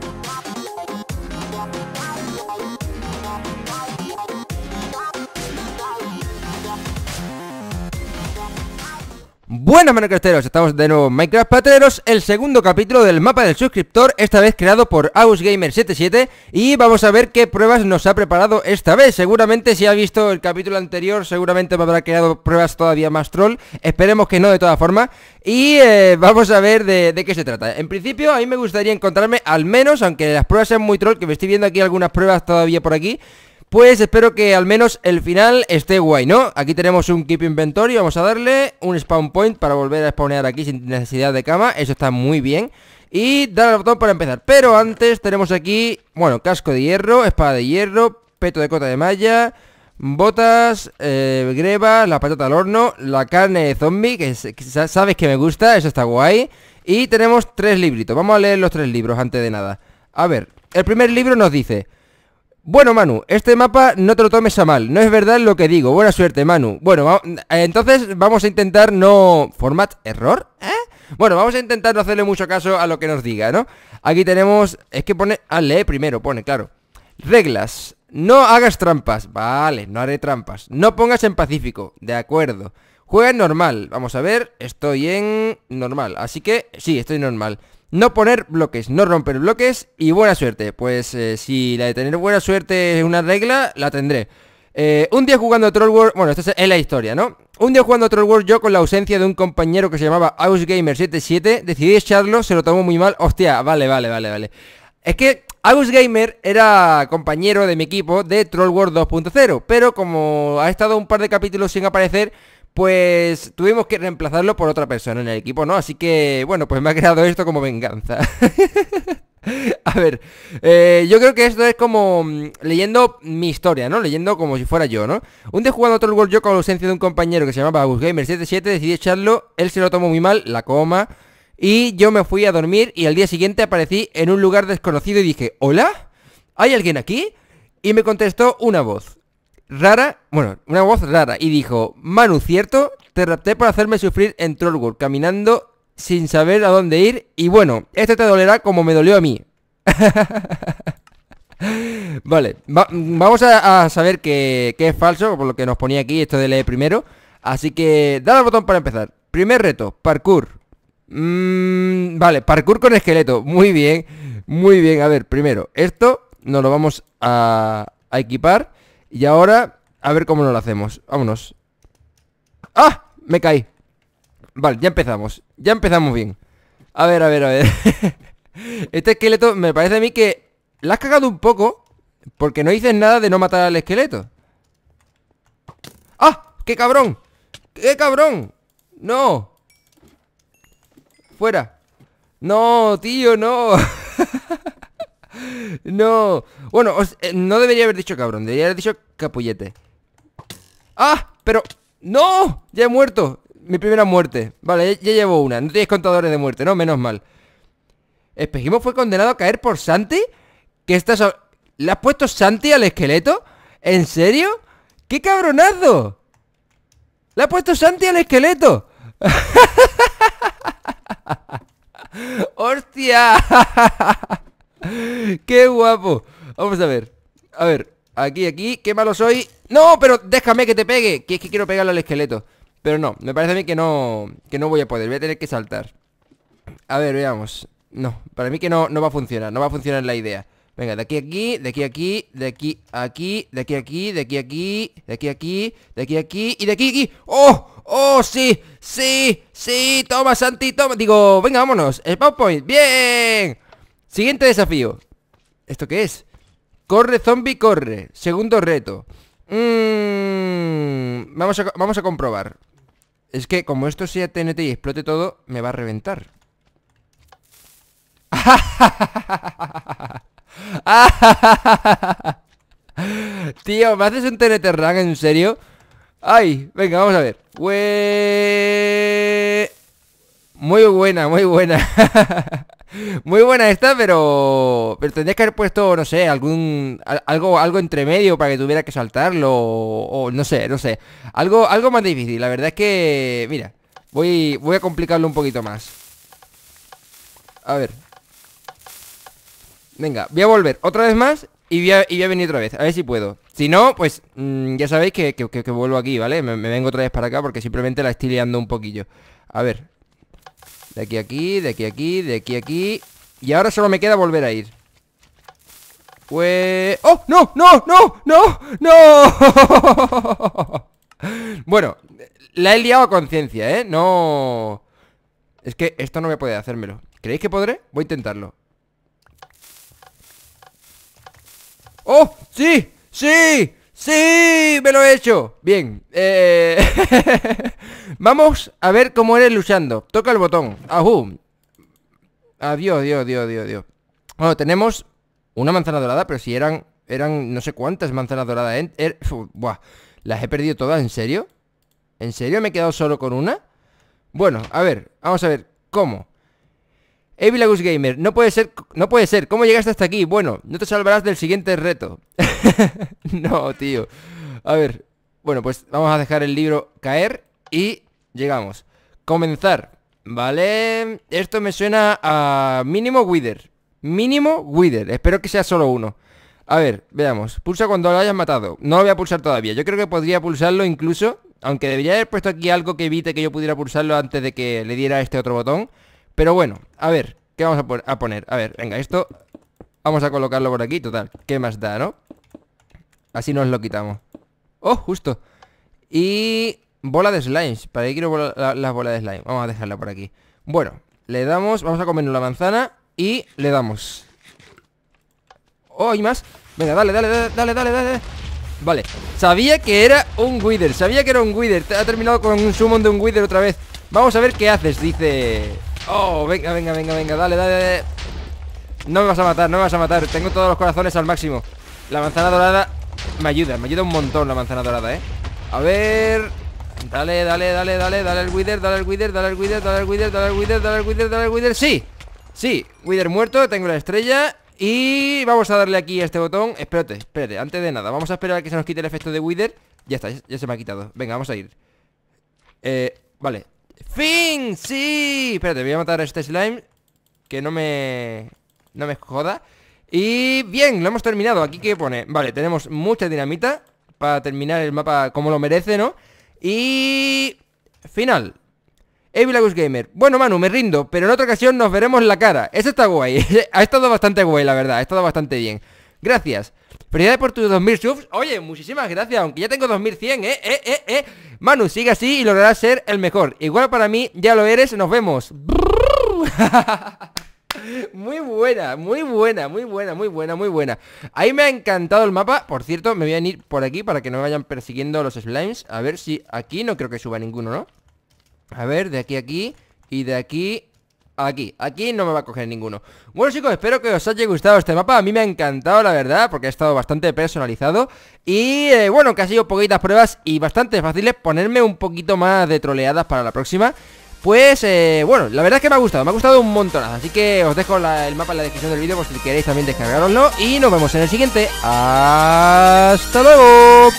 Thank you. Buenas Minecrafteros, estamos de nuevo en Minecraft Patreros, el segundo capítulo del mapa del suscriptor, esta vez creado por AusGamer77 y vamos a ver qué pruebas nos ha preparado esta vez, seguramente si ha visto el capítulo anterior seguramente me habrá creado pruebas todavía más troll, esperemos que no de todas formas y eh, vamos a ver de, de, qué se trata, en principio a mí me gustaría encontrarme al menos, aunque las pruebas sean muy troll, que me estoy viendo aquí algunas pruebas todavía por aquí pues espero que al menos el final esté guay, ¿no? Aquí tenemos un keep inventory, vamos a darle un spawn point para volver a spawnear aquí sin necesidad de cama, eso está muy bien. Y darle al botón para empezar, pero antes tenemos aquí, bueno, casco de hierro, espada de hierro, peto de cota de malla, botas, eh, greba, la patata al horno, la carne de zombie, que, que sabes que me gusta, eso está guay. Y tenemos tres libritos, vamos a leer los tres libros antes de nada. A ver, el primer libro nos dice... Bueno, Manu, este mapa no te lo tomes a mal. No es verdad lo que digo. Buena suerte, Manu. Bueno, entonces vamos a intentar no... ¿Format error? ¿Eh? Bueno, vamos a intentar no hacerle mucho caso a lo que nos diga, ¿no? Aquí tenemos... Es que pone... Ah, lee primero, pone, claro. Reglas. No hagas trampas. Vale, no haré trampas. No pongas en pacífico. De acuerdo. Juega en normal. Vamos a ver. Estoy en normal. Así que... Sí, estoy normal no poner bloques, no romper bloques y buena suerte. Pues eh, si la de tener buena suerte es una regla, la tendré. Eh, un día jugando a Troll World, bueno, esta es la historia, ¿no? Un día jugando a Troll World yo con la ausencia de un compañero que se llamaba AusGamer77, decidí echarlo, se lo tomó muy mal. Hostia, vale, vale, vale, vale. Es que AusGamer era compañero de mi equipo de Troll World 2.0, pero como ha estado un par de capítulos sin aparecer, pues tuvimos que reemplazarlo por otra persona en el equipo, ¿no? Así que, bueno, pues me ha creado esto como venganza. A ver, eh, yo creo que esto es como mm, leyendo mi historia, ¿no? Leyendo como si fuera yo, ¿no? Un día jugando otro World yo con la ausencia de un compañero que se llamaba gamer 77 decidí echarlo, él se lo tomó muy mal, la coma, y yo me fui a dormir y al día siguiente aparecí en un lugar desconocido y dije, ¿hola? ¿Hay alguien aquí? Y me contestó una voz rara, bueno, una voz rara, y dijo, Manu, ¿cierto? Te rapté para hacerme sufrir en Trollwood caminando sin saber a dónde ir, y bueno, esto te dolerá como me dolió a mí. vale, vamos a, saber que, es falso, por lo que nos ponía aquí esto de leer primero. Así que, dale al botón para empezar. Primer reto, parkour. Mm, vale, parkour con esqueleto. Muy bien, muy bien. A ver, primero, esto nos lo vamos a equipar. Y ahora, a ver cómo nos lo hacemos Vámonos ¡Ah! Me caí Vale, ya empezamos Ya empezamos bien A ver, a ver, a ver Este esqueleto me parece a mí que La has cagado un poco Porque no dices nada de no matar al esqueleto ¡Ah! ¡Qué cabrón! ¡Qué cabrón! ¡No! ¡Fuera! ¡No, tío, no! no. Bueno, eh, no debería haber dicho cabrón, debería haber dicho capullete. ¡Ah! Pero... ¡No! Ya he muerto. Mi primera muerte. Vale, ya, llevo una. No tienes contadores de muerte, ¿no? Menos mal. ¿Espejismo fue condenado a caer por Santi? ¿Que estás... ¿Le has puesto Santi al esqueleto? ¿En serio? ¡Qué cabronazo! ¡Le ha puesto Santi al esqueleto! ¡Hostia! ¡Qué guapo! Vamos a ver. A ver, aquí, aquí. ¡Qué malo soy! ¡No, pero déjame que te pegue! Que es que quiero pegarle al esqueleto. Pero no, me parece a mí que no, que no voy a poder. Voy a tener que saltar. A ver, veamos. No, para mí que no, no va a funcionar. No va a funcionar la idea. Venga, de aquí aquí, de aquí aquí, de aquí aquí, de aquí aquí, de aquí aquí, de aquí aquí, de aquí aquí y de aquí aquí. ¡Oh! ¡Oh, sí! ¡Sí! ¡Sí! ¡Toma, Santi! ¡Toma! Digo, venga, vámonos. El PowerPoint. ¡Bien! Siguiente desafío. ¿Esto qué es? Corre, zombie, corre. Segundo reto. Mm, vamos, a, vamos a comprobar. Es que como esto sea TNT y explote todo, me va a reventar. Tío, ¿me haces un TNT run en serio? Ay, venga, vamos a ver. Muy buena, muy buena. Muy buena esta, pero. Pero tendrías que haber puesto, no sé, algún. algo, algo entre medio para que tuviera que saltarlo. O, no sé, no sé. Algo, algo más difícil. La verdad es que. Mira, voy. Voy a complicarlo un poquito más. A ver. Venga, voy a volver otra vez más y voy, a, venir otra vez, a ver si puedo Si no, pues mm, ya sabéis que, que, vuelvo aquí, ¿vale? Me, me, vengo otra vez para acá porque simplemente la estoy liando un poquillo A ver de aquí a aquí, de aquí a aquí, de aquí a aquí Y ahora solo me queda volver a ir Pues... ¡Oh! ¡No! ¡No! ¡No! ¡No! ¡No! bueno, la he liado a conciencia, ¿eh? No... Es que esto no me puede hacérmelo ¿Creéis que podré? Voy a intentarlo ¡Oh! ¡Sí! ¡Sí! ¡Sí! ¡Me lo he hecho! Bien, eh... Vamos a ver cómo eres luchando. Toca el botón. Ajú. Adiós, Dios, adiós, adiós Dios. Bueno, tenemos una manzana dorada, pero si eran... Eran no sé cuántas manzanas doradas. ¿eh? Er, buah, las he perdido todas, ¿en serio? ¿En serio me he quedado solo con una? Bueno, a ver, vamos a ver. ¿Cómo? Evilagus Gamer, no puede ser, no puede ser, ¿cómo llegaste hasta aquí? Bueno, no te salvarás del siguiente reto. no, tío. A ver, bueno, pues vamos a dejar el libro caer y llegamos. Comenzar, ¿vale? Esto me suena a mínimo Wither. Mínimo Wither. Espero que sea solo uno. A ver, veamos. Pulsa cuando lo hayas matado. No lo voy a pulsar todavía. Yo creo que podría pulsarlo incluso. Aunque debería haber puesto aquí algo que evite que yo pudiera pulsarlo antes de que le diera este otro botón. Pero bueno, a ver. ¿Qué vamos a, a poner? A ver, venga, esto... Vamos a colocarlo por aquí. Total, ¿qué más da, no? Así nos lo quitamos. ¡Oh, justo! Y... Bola de slimes. ¿Para ahí quiero la, las bolas de slime? Vamos a dejarla por aquí. Bueno, le damos... Vamos a comernos la manzana y le damos. ¡Oh, hay más! Venga, dale, dale, dale, dale, dale, dale. Vale, sabía que era un Wither Sabía que era un Wither Ha terminado con un summon de un Wither otra vez Vamos a ver qué haces, dice... Oh, venga, venga, venga, venga, dale, dale, dale No me vas a matar, no me vas a matar Tengo todos los corazones al máximo La manzana dorada me ayuda, me ayuda un montón la manzana dorada, eh A ver... Dale, dale, dale, dale, dale al Wither, dale al Wither, dale al Wither, dale al Wither, dale al Wither, dale al Wither, dale al Wither. ¡Sí! Sí, Wither muerto, tengo la estrella y vamos a darle aquí a este botón Espérate, espérate, antes de nada Vamos a esperar a que se nos quite el efecto de Wither Ya está, ya se me ha quitado Venga, vamos a ir Eh, vale ¡Fin! ¡Sí! Espérate, voy a matar a este slime Que no me... No me joda Y bien, lo hemos terminado Aquí que pone... Vale, tenemos mucha dinamita Para terminar el mapa como lo merece, ¿no? Y... Final. Evilagus Gamer. Bueno, Manu, me rindo, pero en otra ocasión nos veremos la cara. Eso está guay. ha estado bastante guay, la verdad. Ha estado bastante bien. Gracias. Felicidades por tus 2000 subs. Oye, muchísimas gracias. Aunque ya tengo 2100, ¿eh? ¿eh? ¿eh? ¿eh? Manu, sigue así y lograrás ser el mejor. Igual para mí, ya lo eres. Nos vemos. Muy buena, muy buena, muy buena, muy buena, muy buena. Ahí me ha encantado el mapa. Por cierto, me voy a ir por aquí para que no me vayan persiguiendo los slimes. A ver si aquí no creo que suba ninguno, ¿no? A ver, de aquí a aquí y de aquí Aquí, aquí no me va a coger ninguno Bueno chicos, espero que os haya gustado este mapa A mí me ha encantado la verdad, porque ha estado bastante personalizado Y eh, bueno, que ha sido poquitas pruebas y bastante fáciles Ponerme un poquito más de troleadas para la próxima pues, eh, bueno, la verdad es que me ha gustado, me ha gustado un montón. Así que os dejo el mapa en la descripción del vídeo por si queréis también descargaroslo Y nos vemos en el siguiente ¡Hasta luego!